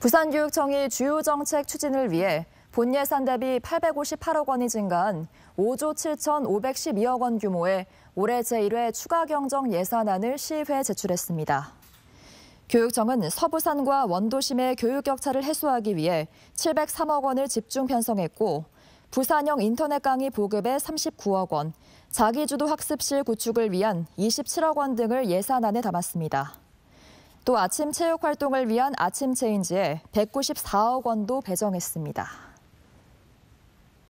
부산교육청이 주요 정책 추진을 위해 본 예산 대비 858억 원이 증가한 5조 7,512억 원 규모의 올해 제1회 추가경정 예산안을 시의회에 제출했습니다. 교육청은 서부산과 원도심의 교육 격차를 해소하기 위해 703억 원을 집중 편성했고 부산형 인터넷 강의 보급에 39억 원, 자기주도 학습실 구축을 위한 27억 원 등을 예산안에 담았습니다. 또 아침 체육 활동을 위한 아침 체인지에 194억 원도 배정했습니다.